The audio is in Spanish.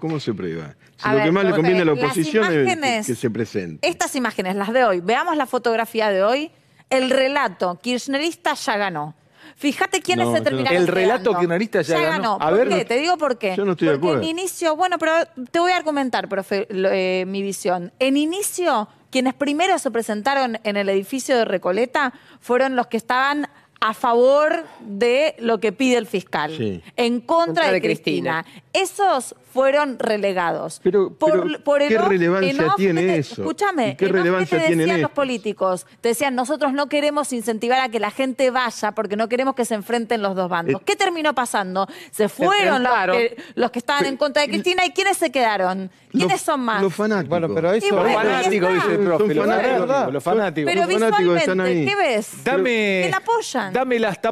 ¿Cómo se prueba? lo que más le conviene a la oposición es que se presente. Estas imágenes, las de hoy, veamos la fotografía de hoy. El relato kirchnerista ya ganó. Fíjate quiénes se terminaron. El relato kirchnerista ya, ganó. A ¿Por ver, qué? Te digo por qué. Yo no estoy de acuerdo. En inicio, bueno, pero te voy a argumentar, profe, eh, mi visión. En inicio, quienes primero se presentaron en el edificio de Recoleta fueron los que estaban a favor de lo que pide el fiscal, en contra, de, Cristina esos fueron relegados. Pero, por, ¿qué relevancia tiene eh, eso? Escúchame, ¿qué relevancia te decían los políticos? Te decían, nosotros no queremos incentivar a que la gente vaya porque no queremos que se enfrenten los dos bandos. Eh, ¿Qué terminó pasando? Se fueron los que, estaban en contra de Cristina y ¿quiénes se quedaron? ¿Quiénes son más? Los fanáticos. Bueno, pero eso... los fanáticos, dice el Los fanáticos, Pero ¿qué ves? Dame... la apoyan. Dame las